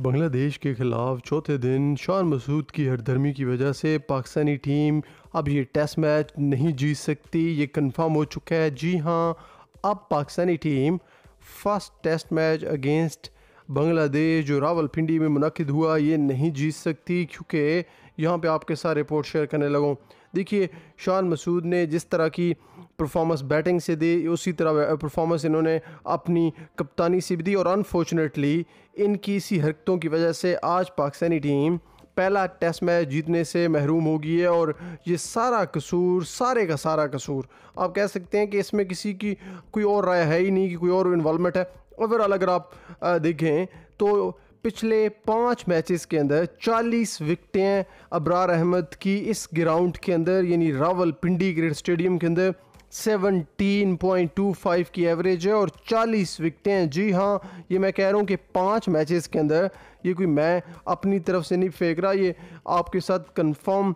बांग्लादेश के खिलाफ चौथे दिन शान मसूद की हरदर्मी की वजह से पाकिस्तानी टीम अब ये टेस्ट मैच नहीं जीत सकती ये कंफर्म हो चुका है जी हाँ अब Pakistani team first test match against Bangladesh जो रावलपिंडी में मनद हुआ ये नहीं जीत सकती क्योंकि यहाँ पे आपके साथ रिपोर्ट शेयर करने लगूँ देखिए शान मसूद ने जिस तरह की परफॉर्मेंस बैटिंग से दी उसी तरह परफॉर्मेंस इन्होंने अपनी कप्तानी से भी दी और अनफॉर्चुनेटली इनकी इसी हरकतों की वजह से आज पाकिस्तानी टीम पहला टेस्ट मैच जीतने से महरूम हो गई है और ये सारा कसूर सारे का सारा कसूर आप कह सकते हैं कि इसमें किसी की कोई और राय है ही नहीं कि कोई और इन्वॉलमेंट है ओवरऑल अलग अगर आप देखें तो पिछले पाँच मैचेस के अंदर 40 विकटें अबरार अहमद की इस ग्राउंड के अंदर यानी रावल पिंडी ग्रेड स्टेडियम के अंदर 17.25 की एवरेज है और 40 विकटें हैं जी हाँ ये मैं कह रहा हूँ कि पांच मैचेस के अंदर ये कोई मैं अपनी तरफ से नहीं फेंक रहा ये आपके साथ कंफर्म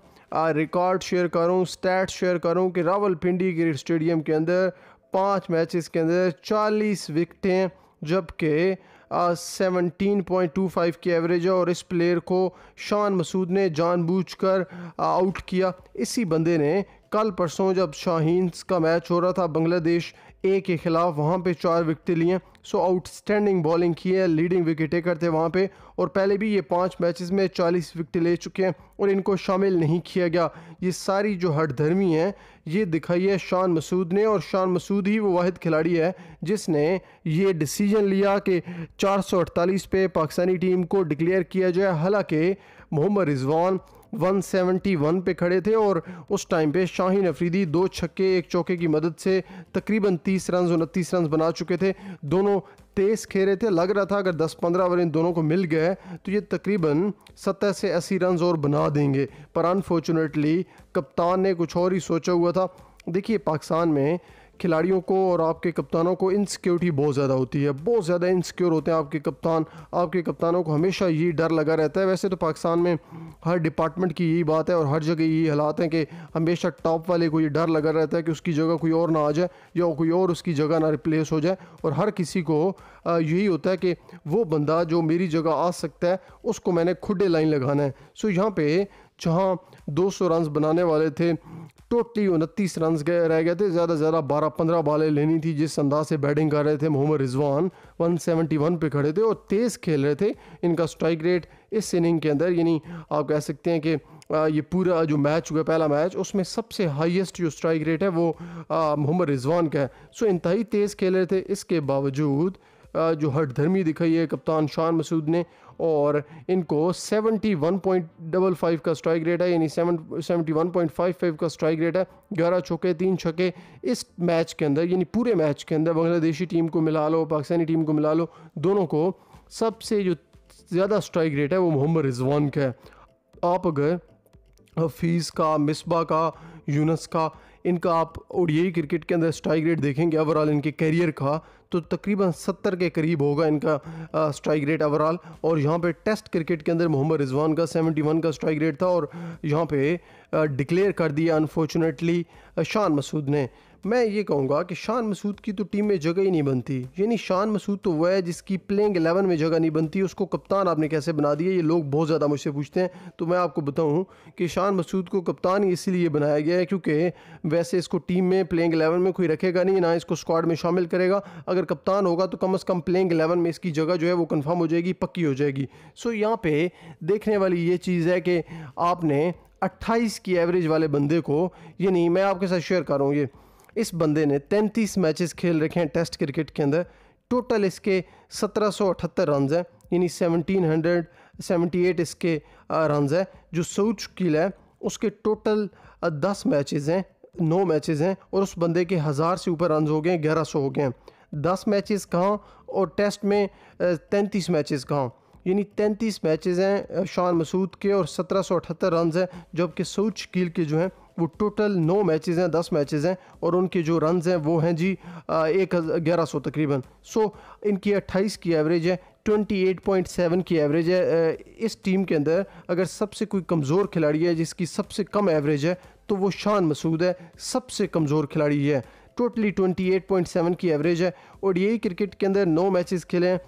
रिकॉर्ड शेयर करूँ स्टैट शेयर करूँ कि रावल पिंडी ग्रेड स्टेडियम के अंदर पाँच मैचेस के अंदर 40 विकटें जबकि सेवनटीन पॉइंट टू फाइव की एवरेज है और इस प्लेयर को शान मसूद ने जानबूझकर आउट किया इसी बंदे ने कल परसों जब शाहीन का मैच हो रहा था बांग्लादेश ए के खिलाफ वहाँ पे चार विकटे लिए सो आउटस्टैंडिंग बॉलिंग की है लीडिंग विकेट टेकर थे वहाँ पे और पहले भी ये पांच मैचेस में 40 विकटे ले चुके हैं और इनको शामिल नहीं किया गया ये सारी जो हटधर्मी है ये दिखाई है शान मसूद ने और शान मसूद ही वो वाद खिलाड़ी है जिसने ये डिसीजन लिया कि चार पे पाकिस्तानी टीम को डिक्लेयर किया जाए हालाँकि मोहम्मद रिजवान 171 पे खड़े थे और उस टाइम पे शाहीन अफरीदी दो छक्के एक चौके की मदद से तकरीबन 30 रन उनतीस रन बना चुके थे दोनों तेज़ रहे थे लग रहा था अगर 10-15 ओवर इन दोनों को मिल गए तो ये तकरीबन सत्तर से अस्सी रन और बना देंगे पर अनफॉर्चुनेटली कप्तान ने कुछ और ही सोचा हुआ था देखिए पाकिस्तान में खिलाड़ियों को और आपके कप्तानों को इनसिक्योरिटी बहुत ज़्यादा होती है बहुत ज़्यादा इनसिक्योर होते हैं आपके कप्तान आपके कप्तानों को हमेशा यही डर लगा रहता है वैसे तो पाकिस्तान में हर डिपार्टमेंट की यही बात है और हर जगह यही हालात हैं कि हमेशा टॉप वाले को ये डर लगा रहता है कि उसकी जगह कोई और ना आ जाए या कोई और उसकी जगह ना रिप्लेस हो जाए और हर किसी को यही होता है कि वो बंदा जो मेरी जगह आ सकता है उसको मैंने खुडे लाइन लगाना है सो यहाँ पे जहाँ 200 रन बनाने वाले थे टोटली उनतीस रन गए रह गए थे ज़्यादा से ज़्यादा बारह पंद्रह बालें लेनी थी जिस अंदाज से बैटिंग कर रहे थे मोहम्मद रिजवान 171 पे खड़े थे और तेज़ खेल रहे थे इनका स्ट्राइक रेट इस इनिंग के अंदर यानी आप कह सकते हैं कि ये पूरा जो मैच हुआ पहला मैच उसमें सबसे हाईएस्ट जो स्ट्राइक रेट है वो मोहम्मद रिजवान का है सो इंतहाई तेज़ खेल रहे थे इसके बावजूद जो हट धर्मी दिखाई है कप्तान शान मसूद ने और इनको 71.55 का स्ट्राइक रेट है यानी seventy one point five five का स्ट्राइक रेट है ग्यारह छक्के तीन छक्के इस मैच के अंदर यानी पूरे मैच के अंदर बांग्लादेशी टीम को मिला लो पाकिस्तानी टीम को मिला लो दोनों को सबसे जो ज़्यादा स्ट्राइक रेट है वो मोहम्मद रिजवान का है आप अगर हफीज़ का मिसबा का यूनस का इनका आप ओ क्रिकेट के अंदर स्ट्राइक रेट देखेंगे ओवरऑल इनके करियर का तो तकरीबन सत्तर के करीब होगा इनका स्ट्राइक रेट ओवरऑल और यहाँ पे टेस्ट क्रिकेट के अंदर मोहम्मद रिजवान का सेवेंटी वन का स्ट्राइक रेट था और यहाँ पे डिक्लेयर कर दिया अनफॉर्चुनेटली शान मसूद ने मैं ये कहूँगा कि शान मसूद की तो टीम में जगह ही नहीं बनती यानी शान मसूद तो वह है जिसकी प्लेइंग एलेवन में जगह नहीं बनती उसको कप्तान आपने कैसे बना दिया ये लोग बहुत ज़्यादा मुझसे पूछते हैं तो मैं आपको बताऊँ कि शान मसूद को कप्तान इसीलिए बनाया गया है क्योंकि वैसे इसको टीम में प्लेइंग एलेवन में कोई रखेगा नहीं ना इसको स्क्वाड में शामिल करेगा अगर कप्तान होगा तो कम अज़ कम प्लेइंग एलेवन में इसकी जगह जो है वो कन्फर्म हो जाएगी पक्की हो जाएगी सो यहाँ पर देखने वाली ये चीज़ है कि आपने 28 की एवरेज वाले बंदे को ये नहीं मैं आपके साथ शेयर कर रहा हूँ ये इस बंदे ने 33 मैचेस खेल रखे हैं टेस्ट क्रिकेट के अंदर टोटल इसके सत्रह सौ अठहत्तर रन हैं यानी सेवनटीन हंड्रेड सेवेंटी एट इसके रन हैं जो सऊद शकील है उसके टोटल दस मैचेस हैं नौ मैचेस हैं और उस बंदे के हज़ार से ऊपर रन हो गए ग्यारह सौ हो गए दस मैचेस कहाँ और टेस्ट में तैंतीस मैचेस कहाँ यानी तैंतीस मैचेस हैं शान मसूद के और सत्रह सौ अठहत्तर रन हैं जबकि सऊद शकील के जो हैं वो टोटल नौ मैचेस हैं दस मैचेस हैं और उनके जो रन हैं वो हैं जी एक ग्यारह सौ तकरीबन सो इनकी अट्ठाईस की एवरेज है 28.7 की एवरेज है इस टीम के अंदर अगर सबसे कोई कमज़ोर खिलाड़ी है जिसकी सबसे कम एवरेज है तो वो शान मसूद है सबसे कमज़ोर खिलाड़ी है टोटली 28.7 की एवरेज है और यही क्रिकेट के अंदर नौ मैचेस खेले हैं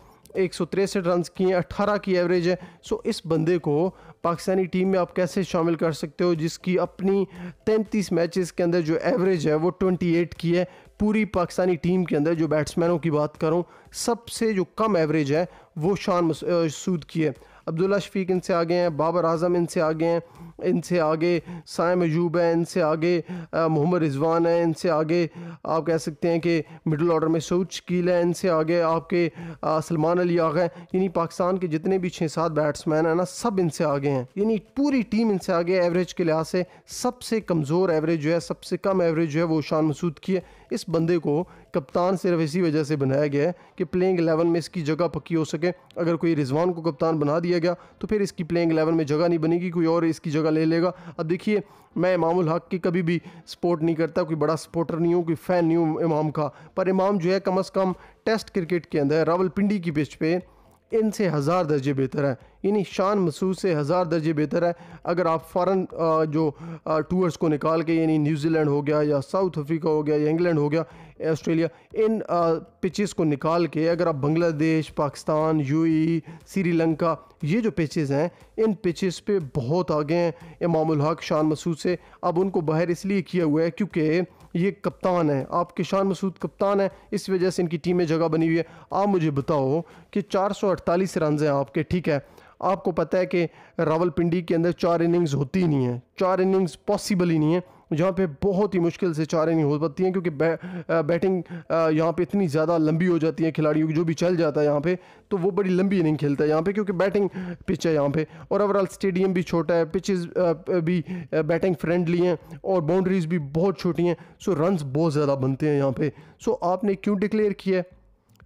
एक सौ तिरसठ रन किए अट्ठारह की एवरेज है सो इस बंदे को पाकिस्तानी टीम में आप कैसे शामिल कर सकते हो जिसकी अपनी तैंतीस मैचेस के अंदर जो एवरेज है वो ट्वेंटी एट की है पूरी पाकिस्तानी टीम के अंदर जो बैट्समैनों की बात करूँ सबसे जो कम एवरेज है वो शान मसूद की है अब्दुल्ला शफीक इनसे आगे हैं बाबर आजम इनसे आगे हैं इनसे आगे साइम अजूब है इनसे आगे मोहम्मद रिजवान है इनसे आगे आप कह सकते हैं कि मिडल ऑर्डर में सऊद शकील है इनसे आगे आपके सलमान अली आगे हैं यानी पाकिस्तान के जितने भी छः सात बैट्समैन हैं ना सब इनसे आगे हैं यानी पूरी टीम इनसे आगे एवरेज के लिहाज से सबसे कमज़ोर एवरेज जो है सबसे कम एवरेज जो है वो शान मसूद की है इस बंदे को कप्तान सिर्फ इसी वजह से बनाया गया है कि प्लेइंग एलेवन में इसकी जगह पक्की हो सके अगर कोई रिजवान को कप्तान बना दिया गया तो फिर इसकी प्लेइंग एलेवन में जगह नहीं बनेगी कोई और इसकी जगह जगह ले लेगा अब देखिए मैं इमाम हक की कभी भी सपोर्ट नहीं करता कोई बड़ा सपोर्टर नहीं हूँ कोई फ़ैन नहीं हूँ इमाम का पर इमाम जो है कम अज़ कम टेस्ट क्रिकेट के अंदर रावलपिंडी की पिच पर इन से हज़ार दर्जे बेहतर है यानी शान मसूस से हज़ार दर्जे बेहतर है अगर आप फ़ौर जो टूर्स को निकाल के यानी न्यूजीलैंड हो गया या साउथ अफ्रीका हो गया या इंग्लैंड हो गया ऑस्ट्रेलिया इन पिचेस को निकाल के अगर आप बांग्लादेश पाकिस्तान यूएई श्रीलंका ये जो पिचेस हैं इन पिचेस पे बहुत आगे हैं इमाम हक शान मसूद से अब उनको बाहर इसलिए किया हुआ है क्योंकि ये कप्तान है आपके शान मसूद कप्तान है इस वजह से इनकी टीम में जगह बनी हुई है आप मुझे बताओ कि 448 रन हैं आपके ठीक है आपको पता है कि रावलपिंडी के अंदर चार इनिंग्स होती ही नहीं है चार इनिंग्स पॉसिबल ही नहीं है जहाँ पे बहुत ही मुश्किल से चार इनिंग हो पाती हैं क्योंकि बै, बैटिंग यहाँ पे इतनी ज़्यादा लंबी हो जाती है खिलाड़ियों की जो भी चल जाता है यहाँ पे तो वो बड़ी लंबी इनिंग खेलता है यहाँ पे क्योंकि बैटिंग पिच है यहाँ पे और ओवरऑल स्टेडियम भी छोटा है पिचेस भी बैटिंग फ्रेंडली हैं और बाउंड्रीज भी बहुत छोटी हैं सो रन बहुत ज़्यादा बनते हैं यहाँ पर सो आपने क्यों डिक्लेयर किया है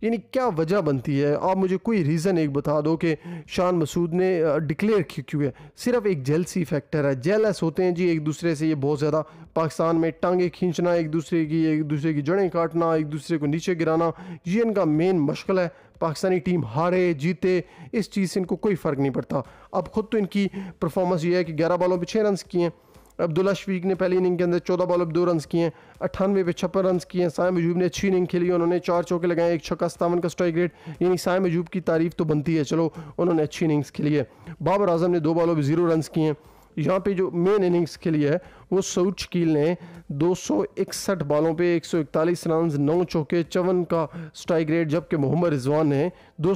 यानी क्या वजह बनती है आप मुझे कोई रीज़न एक बता दो कि शान मसूद ने डिक्लेयर क्यों क्यों है सिर्फ एक जेलसी फैक्टर है जेलस होते हैं जी एक दूसरे से ये बहुत ज़्यादा पाकिस्तान में टांगे खींचना एक दूसरे की एक दूसरे की जड़ें काटना एक दूसरे को नीचे गिराना ये इनका मेन मशकल है पाकिस्तानी टीम हारे जीते इस चीज़ से इनको कोई फ़र्क नहीं पड़ता अब ख़ुद तो इनकी परफॉर्मेंस ये है कि ग्यारह बॉलों पर छः रन किए हैं अब्दुल्ला शफीक ने पहली इनिंग के अंदर चौदह बॉल अब दो रन किए अठानवे अट्ठानवे पे छप्पन रन किए साय मजूब ने अच्छी इनिंग खेली उन्होंने चार चौके लगाए एक छक्का सतावन का स्ट्राइक रेट यानी साय मजूब की तारीफ तो बनती है चलो उन्होंने अच्छी इनिंग्स खेली है बाबर आजम ने दो बॉलों पर जीरो रन किए हैं यहाँ पे जो मेन इनिंग्स के लिए है वो सऊद शकील ने 261 बॉलों पे 141 रन नौ चौके चवन का स्ट्राइक रेट जबकि मोहम्मद रिजवान ने दो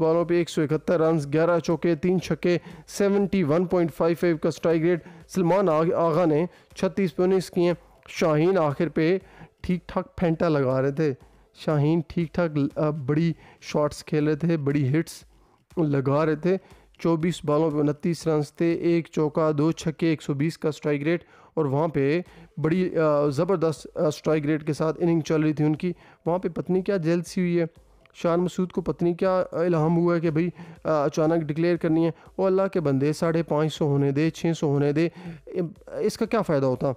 बॉलों पे 171 रन ग्यारह चौके तीन छक्के 71.55 का स्ट्राइक रेट सलमान आगा ने छत्तीस पे उन्नीस किए शाहीन आखिर पे ठीक ठाक फेंटा लगा रहे थे शाहीन ठीक ठाक बड़ी शॉट्स खेल रहे थे बड़ी हिट्स लगा रहे थे 24 बॉलों पे उनतीस रन थे एक चौका दो छक्के 120 का स्ट्राइक रेट और वहाँ पे बड़ी ज़बरदस्त स्ट्राइक रेट के साथ इनिंग चल रही थी उनकी वहाँ पे पत्नी क्या जेल सी हुई है शान मसूद को पत्नी क्या इलाहम हुआ है कि भाई अचानक डिक्लेयर करनी है और अल्लाह के बंदे साढ़े पाँच सौ होने दे छः सौ होने दे इसका क्या फ़ायदा होता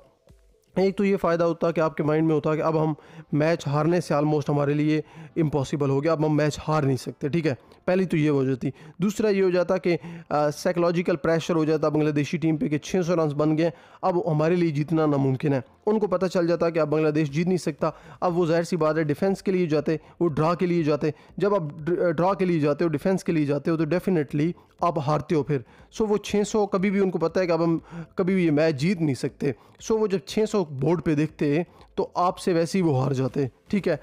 एक तो ये फ़ायदा होता है कि आपके माइंड में होता है कि अब हम मैच हारने से आलमोस्ट हमारे लिए इम्पॉसिबल हो गया अब हम मैच हार नहीं सकते ठीक है पहली तो ये हो जाती दूसरा ये हो जाता कि साइकोलॉजिकल प्रेशर हो जाता बांग्लादेशी टीम पे कि 600 रन बन गए अब हमारे लिए जीतना नामुमकिन है उनको पता चल जाता कि अब बांग्लादेश जीत नहीं सकता अब वो जाहिर सी बात है डिफेंस के लिए जाते वो ड्रा के लिए जाते जब आप ड्रा के लिए जाते हो डिफेंस के लिए जाते हो तो डेफिनेटली आप हारते हो फिर सो वो 600 कभी भी उनको पता है कि अब हम कभी भी ये मैच जीत नहीं सकते सो वो जब 600 बोर्ड पे देखते तो आपसे वैसे ही वो हार जाते ठीक है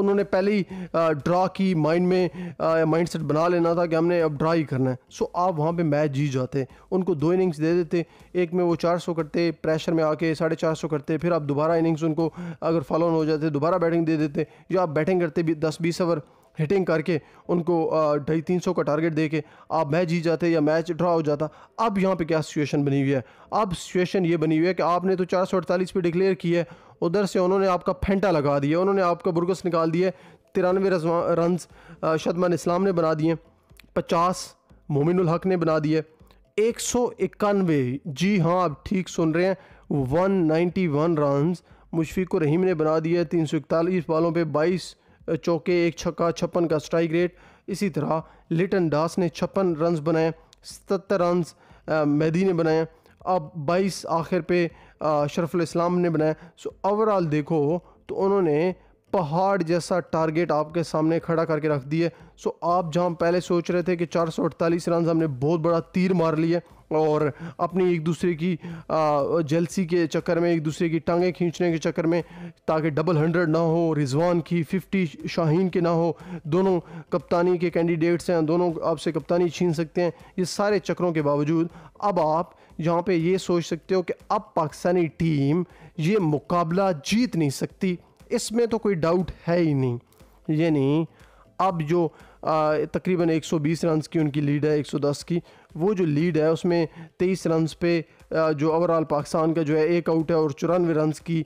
उन्होंने पहले ही ड्रा की माइंड में माइंड सेट बना लेना था कि हमने अब ड्रा ही करना है सो आप वहाँ पे मैच जीत जाते उनको दो इनिंग्स दे देते एक में वो 400 करते प्रेशर में आके साढ़े चार सौ करते फिर आप दोबारा इनिंग्स उनको अगर फॉलो हो जाते दोबारा बैटिंग दे देते या आप बैटिंग करते भी दस बीस ओवर हिटिंग करके उनको ढाई तीन सौ का टारगेट दे के आप मैच जीत जाते या मैच ड्रा हो जाता अब यहाँ पे क्या सिचुएशन बनी हुई है अब सिचुएशन ये बनी हुई है कि आपने तो चार सौ अड़तालीस पे डिक्लेयर किया है उधर से उन्होंने आपका फेंटा लगा दिया उन्होंने आपका बुरगस निकाल दिए तिरानवे रन शदमान इस्लाम ने बना दिए पचास मोमिनुल हक ने बना दिए एक सौ इक्यानवे जी हाँ आप ठीक सुन रहे हैं one ninety one run Mushfiq Rahim ने बना दिए तीन सौ इकतालीस बालों पर बाईस चौके एक छक्का छप्पन का स्ट्राइक रेट इसी तरह लिटन दास ने छप्पन रन बनाए सतर रन मेहदी ने बनाए अब 22 आखिर पे शरफुल ने बनाया सो ओवरऑल देखो तो उन्होंने पहाड़ जैसा टारगेट आपके सामने खड़ा करके रख दिए सो आप जहाँ पहले सोच रहे थे कि चार सौ अड़तालीस रन हमने बहुत बड़ा तीर मार लिए और अपनी एक दूसरे की जलसी के चक्कर में एक दूसरे की टांगें खींचने के चक्कर में ताकि डबल हंड्रेड ना हो रिजवान की फिफ्टी शाहीन के ना हो दोनों कप्तानी के कैंडिडेट्स हैं दोनों आपसे कप्तानी छीन सकते हैं ये सारे चक्करों के बावजूद अब आप जहाँ पे ये सोच सकते हो कि अब पाकिस्तानी टीम ये मुकाबला जीत नहीं सकती इसमें तो कोई डाउट है ही नहीं यानी अब जो तकरीबन 120 रन की उनकी लीड है 110 की वो जो लीड है उसमें 23 रन पे जो ओवरऑल पाकिस्तान का जो है एक आउट है और चौरानवे रन्स की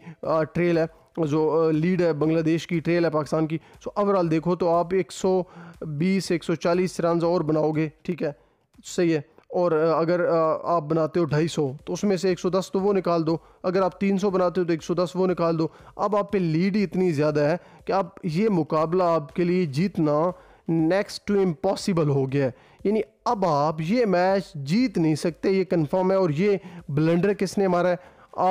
ट्रेल है जो लीड है बांग्लादेश की ट्रेल है पाकिस्तान की सो ओवरऑल देखो तो आप 120 140 रन और बनाओगे ठीक है सही है और अगर आप बनाते हो ढाई सौ तो उसमें से एक सौ दस तो वो निकाल दो अगर आप तीन सौ बनाते हो तो एक सौ दस वो निकाल दो अब आप पे लीड इतनी ज़्यादा है कि आप ये मुकाबला आपके लिए जीतना नेक्स्ट टू इम्पॉसिबल हो गया है यानी अब आप ये मैच जीत नहीं सकते ये कन्फर्म है और ये ब्लेंडर किसने मारा है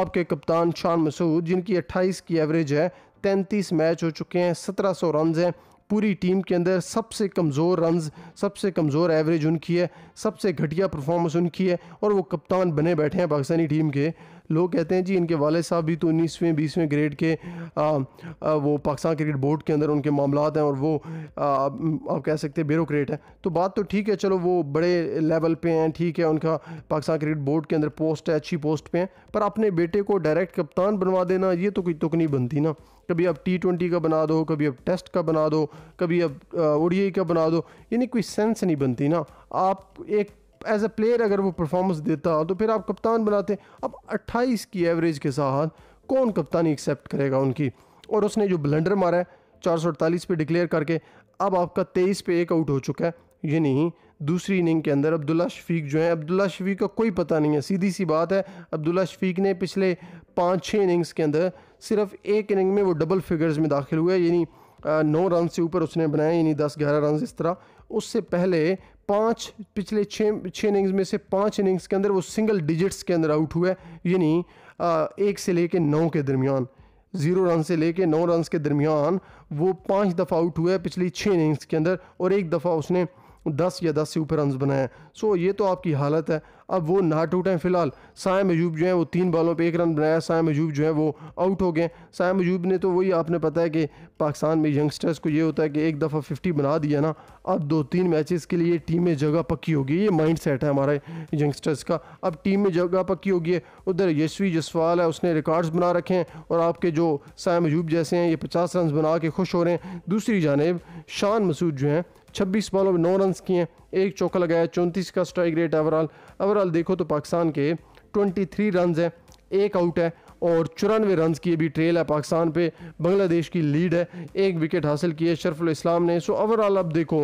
आपके कप्तान शान मसूद जिनकी अट्ठाईस की एवरेज है तैंतीस मैच हो चुके हैं सत्रह सौ रन हैं पूरी टीम के अंदर सबसे कमज़ोर रन सबसे कमज़ोर एवरेज उनकी है सबसे घटिया परफॉर्मेंस उनकी है और वो कप्तान बने बैठे हैं पाकिस्तानी टीम के लोग कहते हैं जी इनके वाले साहब भी तो उन्नीसवें बीसवें ग्रेड के आ, आ, वो पाकिस्तान क्रिकेट बोर्ड के अंदर उनके मामला हैं और वो आप कह सकते हैं ब्यूरोट हैं तो बात तो ठीक है चलो वो बड़े लेवल पे हैं ठीक है उनका पाकिस्तान क्रिकेट बोर्ड के अंदर पोस्ट है अच्छी पोस्ट पे हैं पर अपने बेटे को डायरेक्ट कप्तान बनवा देना ये तो कोई तुक नहीं बनती ना कभी आप टी ट्वेंटी का बना दो कभी आप टेस्ट का बना दो कभी आप ओडीआई का बना दो यानी कोई सेंस नहीं बनती ना आप एक एज अ प्लेयर अगर वो परफॉर्मेंस देता तो फिर आप कप्तान बनाते अब 28 की एवरेज के साथ कौन कप्तानी एक्सेप्ट करेगा उनकी और उसने जो ब्लेंडर मारा है चार पे डिक्लेयर करके अब आपका तेईस पे एक आउट हो चुका है ये नहीं दूसरी इनिंग के अंदर अब्दुल्ला शफीक जो है अब्दुल्ला शफीक का कोई पता नहीं है सीधी सी बात है अब्दुल्ला शफीक ने पिछले पाँच छः इनिंग्स के अंदर सिर्फ एक इनिंग में वो डबल फिगर्स में दाखिल हुआ है यानी नौ रन से ऊपर उसने बनाए यानी दस ग्यारह रन इस तरह उससे पहले पाँच पिछले छः छः इनिंग्स में से पाँच इनिंग्स के अंदर वो सिंगल डिजिट्स के अंदर आउट हुए यानी एक से लेके नौ के दरमियान ज़ीरो रन से लेके नौ रन के दरमियान वो पाँच दफ़ा आउट हुआ है पिछली छः इनिंग्स के अंदर और एक दफ़ा उसने दस या दस से ऊपर रन बनाए सो ये तो आपकी हालत है अब वो ना टूटे हैं फिलहाल साय मयूब जो है वो तीन बॉलों पर एक रन बनाया साय मयूब जो है वो आउट हो गए साय मयूब ने तो वही आपने पता है कि पाकिस्तान में यंगस्टर्स को ये होता है कि एक दफ़ा फिफ्टी बना दिया ना अब दो तीन मैचेस के लिए टीम में जगह पक्की होगी ये माइंड सेट है हमारे यंगस्टर्स का अब टीम में जगह पक्की होगी उधर यशवी जसवाल है उसने रिकॉर्ड्स बना रखे हैं और आपके जो साय मयूब जैसे हैं ये पचास रन बना के खुश हो रहे हैं दूसरी जानब शान मसूद जो हैं छब्बीस बॉलों में नौ रन किए हैं एक चौका लगाया चौंतीस का स्ट्राइक रेट ओवरऑल ओवरऑल देखो तो पाकिस्तान के 23 रन हैं एक आउट है और चौरानवे रन की भी ट्रेल है पाकिस्तान पे बांग्लादेश की लीड है एक विकेट हासिल की है शरफुल इस्लाम ने सो ओवरऑल अब देखो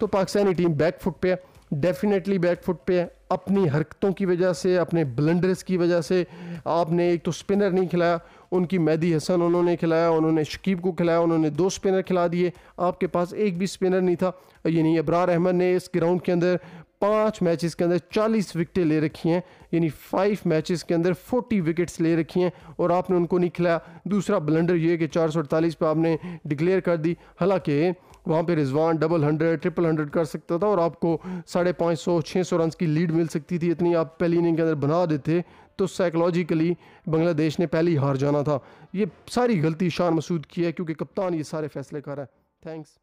तो पाकिस्तानी टीम बैक फुट पे है डेफिनेटली बैक फुट पे है अपनी हरकतों की वजह से अपने ब्लंडर्स की वजह से आपने एक तो स्पिनर नहीं खिलाया उनकी मैदी हसन उन्होंने खिलाया उन्होंने शकीब को खिलाया उन्होंने दो स्पिनर खिला दिए आपके पास एक भी स्पिनर नहीं था यानी अबरार अहमद ने इस ग्राउंड के अंदर पाँच मैचेस के अंदर चालीस विकटें ले रखी हैं यानी फाइव मैचेस के अंदर फोर्टी विकेट्स ले रखी हैं और आपने उनको नहीं खिलाया दूसरा ब्लंडर ये कि चार सौ अड़तालीस पर आपने डिक्लेयर कर दी हालांकि वहाँ पे Rizwan double hundred triple hundred कर सकता था और आपको साढ़े पाँच सौ छः सौ रन की लीड मिल सकती थी इतनी आप पहली इनिंग के अंदर बना देते तो साइकोलॉजिकली बांग्लादेश ने पहले ही हार जाना था ये सारी गलती शान मसूद की है क्योंकि कप्तान ये सारे फैसले कर रहा है थैंक्स